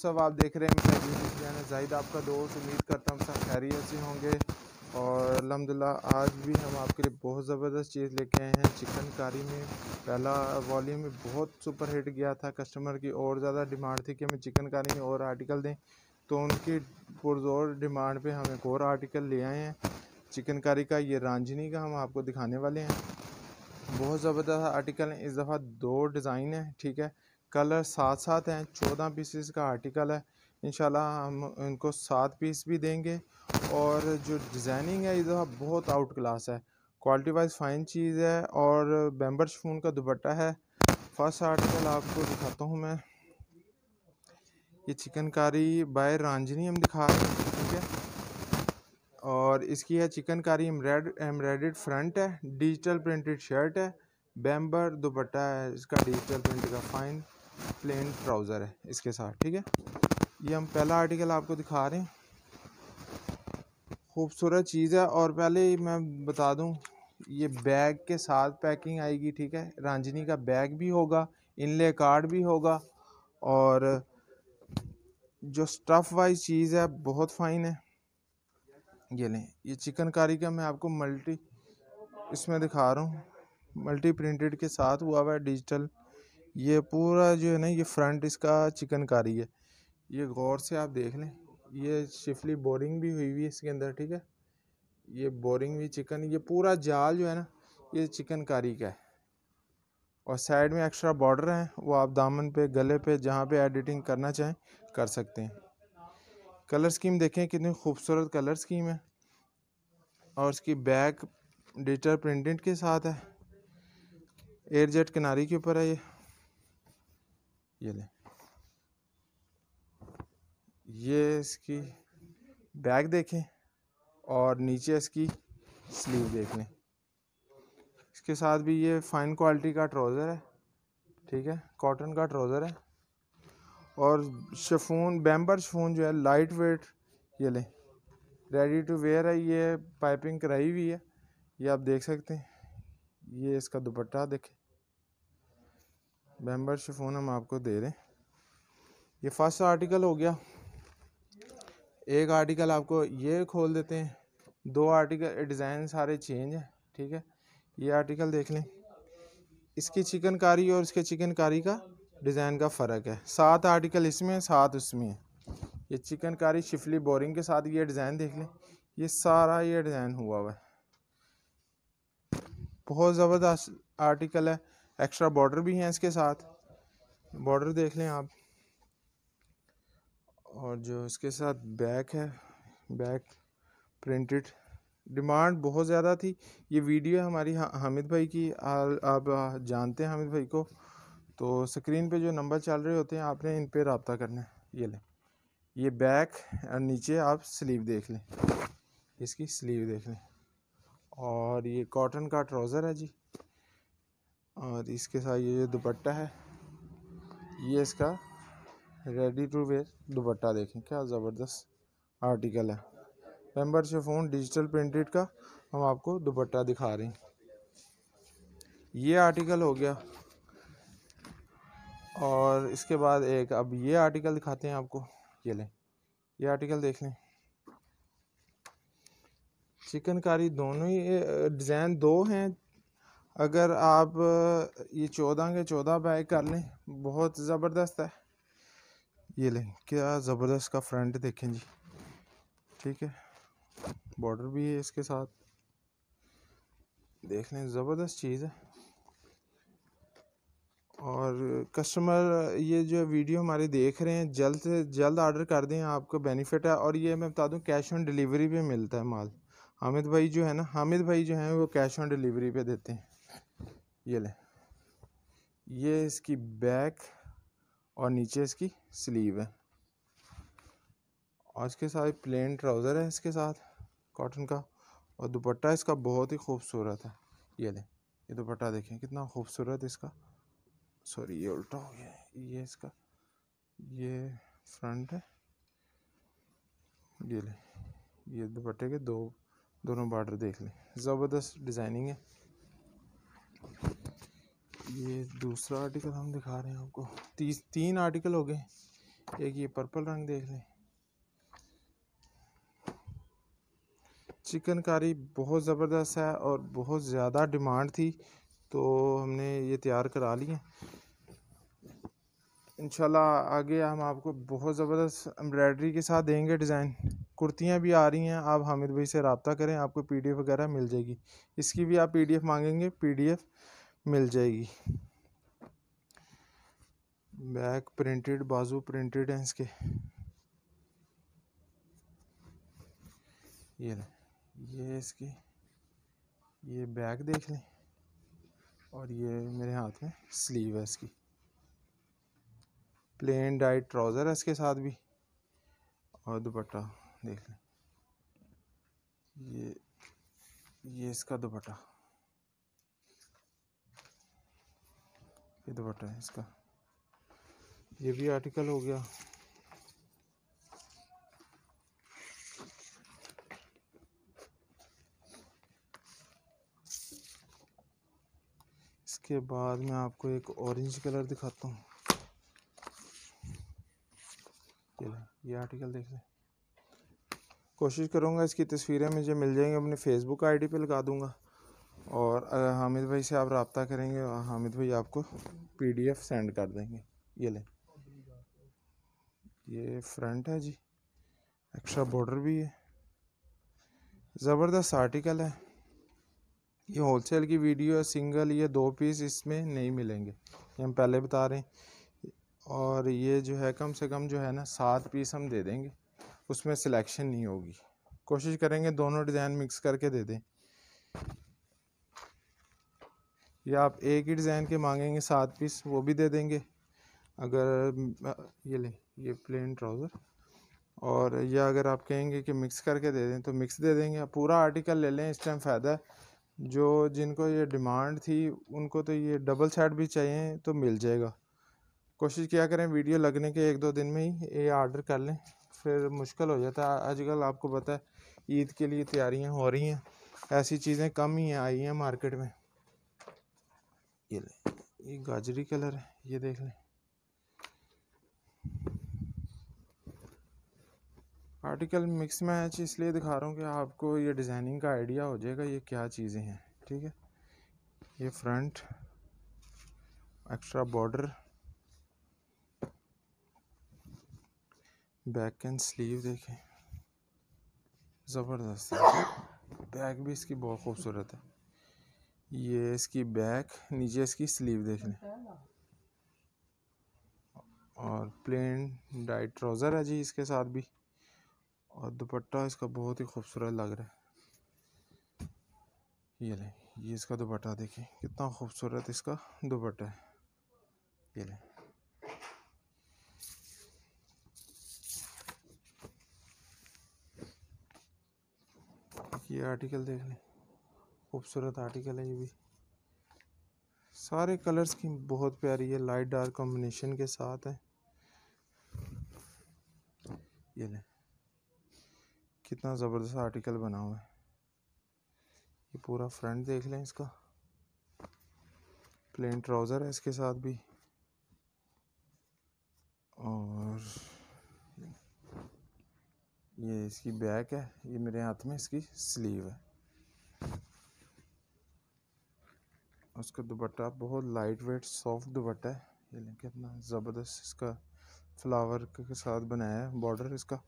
सब आप देख रहे हैं जाहिद आपका दोस्त उम्मीद करता हूँ सब खैरियत से होंगे और अलहमदिल्ला आज भी हम आपके लिए बहुत ज़बरदस्त चीज़ लेके आए हैं चिकन कारी में पहला वॉल्यूम में बहुत सुपर हिट गया था कस्टमर की और ज़्यादा डिमांड थी कि हमें चिकन कारी में और आर्टिकल दें तो उनकी पुरजोर डिमांड पे हम एक और आर्टिकल ले आए हैं चिकन कारी का ये रांझनी का हम आपको दिखाने वाले हैं बहुत ज़बरदस्त आर्टिकल है इस दफ़ा दो डिज़ाइन है ठीक है कलर साथ साथ हैं चौदह पीसेस का आर्टिकल है इन हम इनको सात पीस भी देंगे और जो डिज़ाइनिंग है इधर तो बहुत आउट क्लास है क्वालिटी वाइज फ़ाइन चीज़ है और बैम्बर शफून का दुपट्टा है फर्स्ट आर्टिकल आपको दिखाता हूँ मैं ये चिकनकारी बाय रांझनी हम दिखा रहे हैं ठीक है और इसकी है चिकनकारी एम्ब्रेड एम्ब्रेडेड फ्रंट है डिजिटल प्रिंटेड शर्ट है बैम्बर दुपट्टा है इसका डिजिटल प्रिंट का फाइन प्लेन ट्राउज़र है इसके साथ ठीक है ये हम पहला आर्टिकल आपको दिखा रहे हैं खूबसूरत चीज़ है और पहले मैं बता दूं ये बैग के साथ पैकिंग आएगी ठीक है रांझनी का बैग भी होगा इनले कार्ड भी होगा और जो स्टफ़ वाइज चीज़ है बहुत फ़ाइन है ये लें ये चिकनकारी का मैं आपको मल्टी इसमें दिखा रहा हूँ मल्टी प्रिंटेड के साथ हुआ हुआ है डिजिटल ये पूरा जो है ना ये फ्रंट इसका चिकनकारी है ये गौर से आप देख लें ये शिफली बोरिंग भी हुई हुई है इसके अंदर ठीक है ये बोरिंग भी चिकन ये पूरा जाल जो है ना ये चिकनकारी का है और साइड में एक्स्ट्रा बॉर्डर हैं वो आप दामन पे गले पे जहाँ पे एडिटिंग करना चाहें कर सकते हैं कलर स्कीम देखें कितनी खूबसूरत कलर स्कीम है और इसकी बैक डिजिटल प्रिंटिंग के साथ है एयर जेट किनारी के ऊपर है ये ये लें ये इसकी बैग देखें और नीचे इसकी स्लीव देख लें इसके साथ भी ये फ़ाइन क्वालिटी का ट्राउज़र है ठीक है कॉटन का ट्राउज़र है और शफून बैम्बर शफून जो है लाइट वेट ये लें रेडी टू वेयर है ये पाइपिंग कराई हुई है ये आप देख सकते हैं ये इसका दुपट्टा देखें मेंबरशिप फोन हम आपको दे रहे हैं ये फर्स्ट आर्टिकल हो गया एक आर्टिकल आपको ये खोल देते हैं दो आर्टिकल डिज़ाइन सारे चेंज है ठीक है ये आर्टिकल देख लें इसकी चिकनकारी और इसके चिकनकारी का डिज़ाइन का फ़र्क है सात आर्टिकल इसमें है सात उसमें है ये चिकनकारी शिफली बोरिंग के साथ ये डिज़ाइन देख लें ये सारा ये डिज़ाइन हुआ हुआ है बहुत ज़बरदस्त आर्टिकल है एक्स्ट्रा बॉर्डर भी हैं इसके साथ बॉर्डर देख लें आप और जो इसके साथ बैक है बैक प्रिंटेड डिमांड बहुत ज़्यादा थी ये वीडियो हमारी हामिद भाई की आप जानते हैं हामिद भाई को तो स्क्रीन पे जो नंबर चल रहे होते हैं आपने इन पे रबता करना है ये लें ये बैक और नीचे आप स्लीव देख लें इसकी स्लीव देख लें और ये कॉटन का ट्राउज़र है जी और इसके साथ ये जो दुपट्टा है ये इसका रेडी टू वेयर दुपट्टा देखें क्या ज़बरदस्त आर्टिकल है पेम्बर शेफोन डिजिटल प्रिंटेड का हम आपको दुपट्टा दिखा रहे हैं ये आर्टिकल हो गया और इसके बाद एक अब ये आर्टिकल दिखाते हैं आपको ये लें ये आर्टिकल देख लें चिकनकारी दोनों ही डिज़ाइन दो हैं अगर आप ये चौदह के चौदह बाय कर लें बहुत ज़बरदस्त है ये लें क्या ज़बरदस्त का फ्रंट देखें जी ठीक है बॉर्डर भी है इसके साथ देख लें ज़बरदस्त चीज़ है और कस्टमर ये जो वीडियो हमारे देख रहे हैं जल्द से जल्द ऑर्डर कर दें आपको बेनिफिट है और ये मैं बता दूं कैश ऑन डिलीवरी पे मिलता है माल हामिद भाई जो है ना हामिद भाई जो हैं वो कैश ऑन डिलीवरी पे देते हैं ये ले ये इसकी बैक और नीचे इसकी स्लीव है और इसके साथ प्लेन ट्राउज़र है इसके साथ कॉटन का और दुपट्टा इसका बहुत ही खूबसूरत है ये लें ये दुपट्टा देखें कितना खूबसूरत इसका सॉरी ये उल्टा हो गया ये इसका ये फ्रंट है ये लें ये दुपट्टे के दो दोनों बॉर्डर देख लें ज़बरदस्त डिज़ाइनिंग है ये दूसरा आर्टिकल हम दिखा रहे हैं आपको तीस तीन आर्टिकल हो गए एक ये पर्पल रंग देख लें चिकनकारी बहुत ज़बरदस्त है और बहुत ज़्यादा डिमांड थी तो हमने ये तैयार करा ली है इनशाला आगे हम आपको बहुत ज़बरदस्त एम्ब्रॉयडरी के साथ देंगे डिज़ाइन कुर्तियाँ भी आ रही हैं आप हामिद भाई से रबता करें आपको पीडीएफ वगैरह मिल जाएगी इसकी भी आप पीडीएफ मांगेंगे पीडीएफ मिल जाएगी बैक प्रिंटेड बाजू प्रिंटेड हैं इसके ये ना ये इसकी ये बैक देख लें और ये मेरे हाथ में स्लीव है इसकी प्लेन डाइट ट्राउज़र है इसके साथ भी और दुपट्टा देख लें ये ये इसका दुपट्टा ये दुपट्टा तो है इसका ये भी आर्टिकल हो गया इसके बाद मैं आपको एक ऑरेंज कलर दिखाता हूँ ये आर्टिकल देख लें कोशिश करूँगा इसकी तस्वीरें मुझे मिल जाएंगी अपने फेसबुक आईडी पे लगा दूँगा और हामिद भाई से आप रबता करेंगे और हामिद भाई आपको पीडीएफ सेंड कर देंगे ये लें ये फ्रंट है जी एक्स्ट्रा बॉर्डर भी है ज़बरदस्त आर्टिकल है ये होलसेल की वीडियो है सिंगल ये दो पीस इसमें नहीं मिलेंगे ये हम पहले बता रहे हैं और ये जो है कम से कम जो है ना सात पीस हम दे देंगे उसमें सिलेक्शन नहीं होगी कोशिश करेंगे दोनों डिज़ाइन मिक्स करके दे दें या आप एक ही डिज़ाइन के मांगेंगे सात पीस वो भी दे देंगे अगर ये ले ये प्लेन ट्राउज़र और या अगर आप कहेंगे कि मिक्स करके दे दें तो मिक्स दे देंगे आप पूरा आर्टिकल ले लें इस टाइम फ़ायदा है जो जिनको ये डिमांड थी उनको तो ये डबल सेट भी चाहिए तो मिल जाएगा कोशिश किया करें वीडियो लगने के एक दो दिन में ही ये आर्डर कर लें फिर मुश्किल हो जाता है आजकल आपको पता है ईद के लिए तैयारियां हो रही हैं ऐसी चीज़ें कम ही आई हैं मार्केट में ये ले ये गाजरी कलर है ये देख लें आर्टिकल मिक्स मैच इसलिए दिखा रहा हूँ कि आपको ये डिज़ाइनिंग का आइडिया हो जाएगा ये क्या चीज़ें हैं ठीक है ये front extra border back and sleeve देखें ज़बरदस्त है बैक भी इसकी बहुत खूबसूरत है ये इसकी बैक नीचे इसकी स्लीव देख लें और प्लेन डाइट ट्राउज़र है जी इसके साथ भी और दुपट्टा इसका बहुत ही खूबसूरत लग रहा है ये लें ये इसका दुपट्टा देखें कितना खूबसूरत इसका दुपट्टा है ये लें ये आर्टिकल देख लें खूबसूरत आर्टिकल है ये भी सारे कलर्स की बहुत प्यारी है लाइट डार्क कॉम्बिनेशन के साथ है ये ले कितना ज़बरदस्त आर्टिकल बना हुआ है ये पूरा फ्रंट देख लें इसका प्लेन ट्राउज़र है इसके साथ भी और ये इसकी बैक है ये मेरे हाथ में इसकी स्लीव है उसका दुपट्टा बहुत लाइट वेट सॉफ्ट दुपट्टा है ये लेकिन कितना ज़बरदस्त इसका फ्लावर के साथ बनाया है बॉर्डर इसका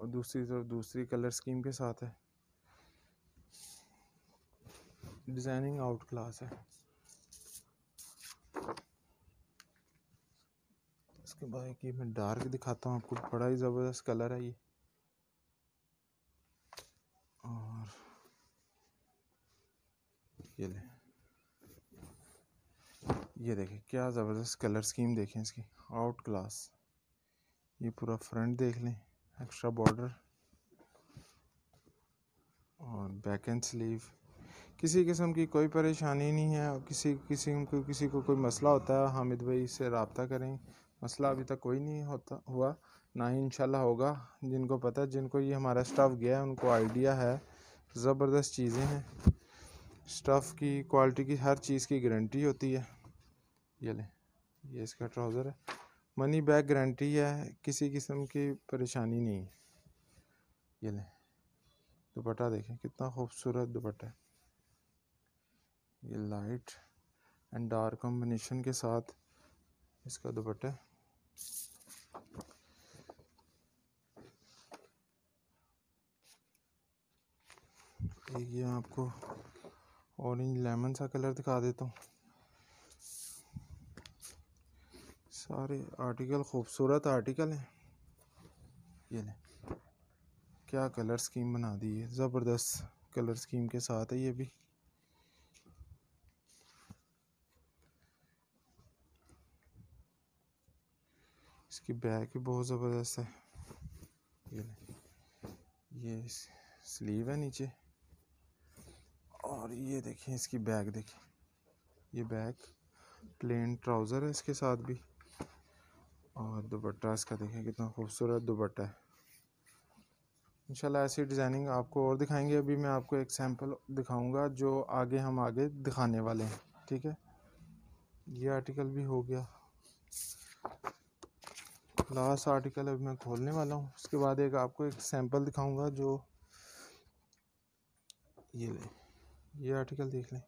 और दूसरी तरफ दूसरी कलर स्कीम के साथ है डिज़ाइनिंग आउट क्लास है इसके बाद कि मैं डार्क दिखाता हूँ आपको बड़ा ही ज़बरदस्त कलर है ये और ये ले ये देखें क्या ज़बरदस्त कलर स्कीम देखें इसकी आउट क्लास ये पूरा फ्रंट देख लें एक्स्ट्रा बॉर्डर और बैक एंड स्लीव किसी किस्म की कोई परेशानी नहीं है किसी किसी को किसी को कोई मसला होता है हामिद भाई से रबता करें मसला अभी तक कोई नहीं होता हुआ ना ही इंशाल्लाह होगा जिनको पता है जिनको ये हमारा स्टफ़ गया है उनको आइडिया है ज़बरदस्त चीज़ें हैं स्टफ़ की क्वालिटी की हर चीज़ की गारंटी होती है ये लें ये इसका ट्राउज़र है मनी बैग गारंटी है किसी किस्म की परेशानी नहीं है ये लें दुपट्टा देखें कितना खूबसूरत दुपट्टा ये लाइट एंड डार्क कॉम्बिनेशन के साथ इसका दुपट्टा ये आपको ऑरेंज लेमन सा कलर दिखा देता हूँ सारे आर्टिकल खूबसूरत आर्टिकल हैं ये ले क्या कलर स्कीम बना दी है ज़बरदस्त कलर स्कीम के साथ है ये भी इसकी बैक भी बहुत ज़बरदस्त है ये ये स्लीव है नीचे और ये देखें इसकी बैग देखें ये बैग प्लेन ट्राउज़र है इसके साथ भी और दुपट्टा इसका देखें कितना खूबसूरत दुपट्टा है इंशाल्लाह ऐसी डिज़ाइनिंग आपको और दिखाएंगे अभी मैं आपको एक सैम्पल दिखाऊंगा जो आगे हम आगे दिखाने वाले हैं ठीक है ये आर्टिकल भी हो गया लास्ट आर्टिकल अभी मैं खोलने वाला हूँ उसके बाद एक आपको एक सैम्पल दिखाऊंगा जो ये लें ये आर्टिकल देख लें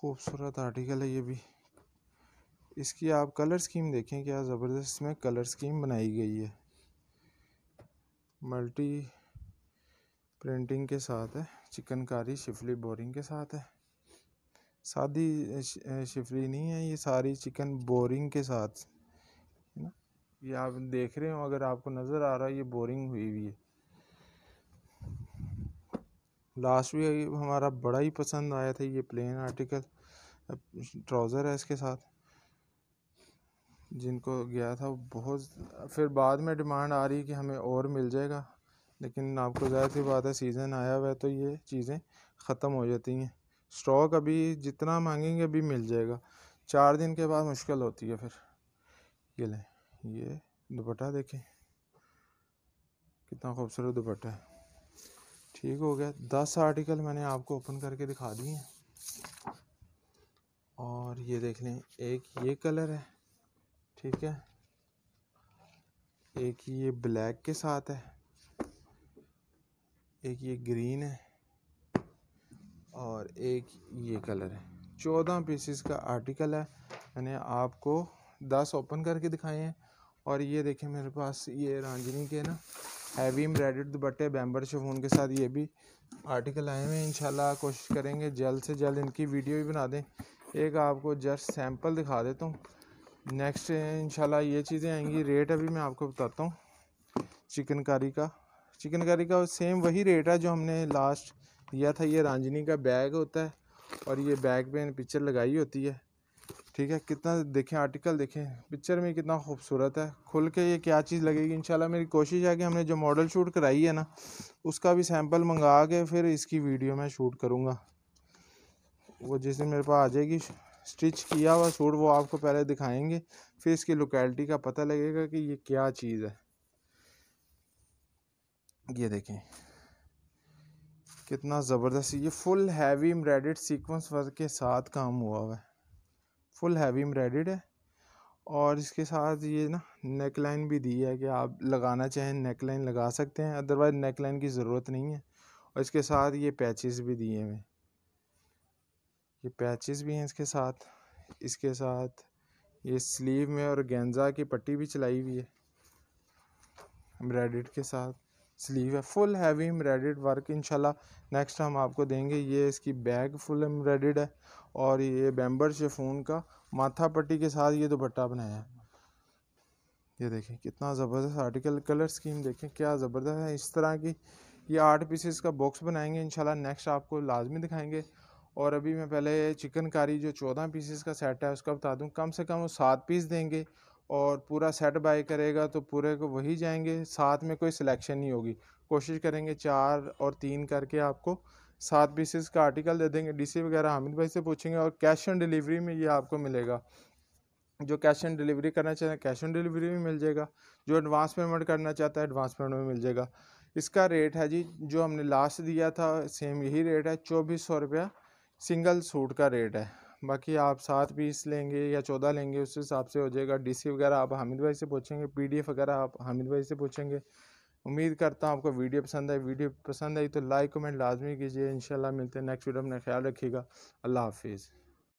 खूबसूरत आर्टिकल है ये भी इसकी आप कलर स्कीम देखें क्या ज़बरदस्त इसमें कलर स्कीम बनाई गई है मल्टी प्रिंटिंग के साथ है चिकनकारी शिफली बोरिंग के साथ है सादी शिफली नहीं है ये सारी चिकन बोरिंग के साथ है ना ये आप देख रहे हो अगर आपको नज़र आ रहा है ये बोरिंग हुई हुई है लास्ट भी हमारा बड़ा ही पसंद आया था ये प्लेन आर्टिकल ट्राउज़र है इसके साथ जिनको गया था बहुत फिर बाद में डिमांड आ रही कि हमें और मिल जाएगा लेकिन आपको ज़ाहिर सी बात है सीज़न आया हुआ है तो ये चीज़ें ख़त्म हो जाती हैं स्टॉक अभी जितना मांगेंगे अभी मिल जाएगा चार दिन के बाद मुश्किल होती है फिर ये लें ये दुपट्टा देखें कितना खूबसूरत दुपट्टा है ठीक हो गया दस आर्टिकल मैंने आपको ओपन करके दिखा दिए हैं और ये देख लें एक ये कलर है ठीक है एक ये ब्लैक के साथ है एक ये ग्रीन है और एक ये कलर है चौदह पीसेस का आर्टिकल है मैंने आपको दस ओपन करके दिखाए हैं और ये देखें मेरे पास ये रांझनी के ना हैवी एम्ब्रॉयड दुपट्टे बैम्बर शफून के साथ ये भी आर्टिकल आए हुए हैं इंशाल्लाह कोशिश करेंगे जल्द से जल्द इनकी वीडियो भी बना दें एक आपको जस्ट सैंपल दिखा देता हूँ नेक्स्ट इंशाल्लाह ये चीज़ें आएंगी रेट अभी मैं आपको बताता हूँ चिकनकारी का चिकनकारी का सेम वही रेट है जो हमने लास्ट दिया था ये रांझनी का बैग होता है और ये बैग पे पिक्चर लगाई होती है ठीक है कितना देखें आर्टिकल देखें पिक्चर में कितना खूबसूरत है खुल के ये क्या चीज़ लगेगी इंशाल्लाह मेरी कोशिश है कि हमने जो मॉडल शूट कराई है ना उसका भी सैम्पल मंगा के फिर इसकी वीडियो मैं शूट करूँगा वो जिस दिन मेरे पास आ जाएगी स्टिच किया हुआ सूट वो आपको पहले दिखाएंगे फिर इसकी लोकेलिटी का पता लगेगा कि ये क्या चीज़ है ये देखें कितना ज़बरदस्त ये full heavy embroidered sequence work के साथ काम हुआ हुआ है फुल हैवी एम्ब्रॉयडेड है और इसके साथ ये ना नेक लाइन भी दी है कि आप लगाना चाहें नेक लाइन लगा सकते हैं अदरवाइज़ नेक लाइन की ज़रूरत नहीं है और इसके साथ ये पैचेस भी दिए हुए हैं ये पैचेस भी हैं इसके साथ इसके साथ ये स्लीव में और गेंजा की पट्टी भी चलाई हुई है एम्ब्रॉयड के साथ स्लीव है फुल हैवी एम्ब्रॉयड वर्क इंशाल्लाह नेक्स्ट हम आपको देंगे ये इसकी बैग फुल एम्ब्रॉयड है और ये बैम्बर शेफून का माथा पट्टी के साथ ये दुपट्टा बनाया है ये देखें कितना ज़बरदस्त आर्टिकल कलर स्कीम देखें क्या ज़बरदस्त है इस तरह की ये आठ पीसेस का बॉक्स बनाएंगे इंशाल्लाह नेक्स्ट आपको लाजमी दिखाएंगे और अभी मैं पहले चिकन कारी जो चौदह पीसेस का सेट है उसका बता दूँ कम से कम वो सात पीस देंगे और पूरा सेट बाय करेगा तो पूरे को वही जाएंगे साथ में कोई सिलेक्शन नहीं होगी कोशिश करेंगे चार और तीन करके आपको सात पीसेस का आर्टिकल दे देंगे डीसी वगैरह हामिद भाई से पूछेंगे और कैश ऑन डिलीवरी में ये आपको मिलेगा जो कैश ऑन डिलीवरी करना चाहते हैं कैश ऑन डिलीवरी में मिल जाएगा जो एडवांस पेमेंट करना चाहता है एडवांस पेमेंट में मिल जाएगा इसका रेट है जी जो हमने लास्ट दिया था सेम यही रेट है चौबीस सौ रुपया सिंगल सूट का रेट है बाकी आप सात पीस लेंगे या चौदह लेंगे उस हिसाब से हो जाएगा डीसी वगैरह आप हामिद भाई से पूछेंगे पीडीएफ वगैरह आप हामिद भाई से पूछेंगे उम्मीद करता हूँ आपको वीडियो पसंद आई वीडियो पसंद आई तो लाइक कमेंट लाजमी कीजिए इंशाल्लाह मिलते हैं नेक्स्ट वीडियो अपना ख्याल रखिएगा अल्लाह हाफिज़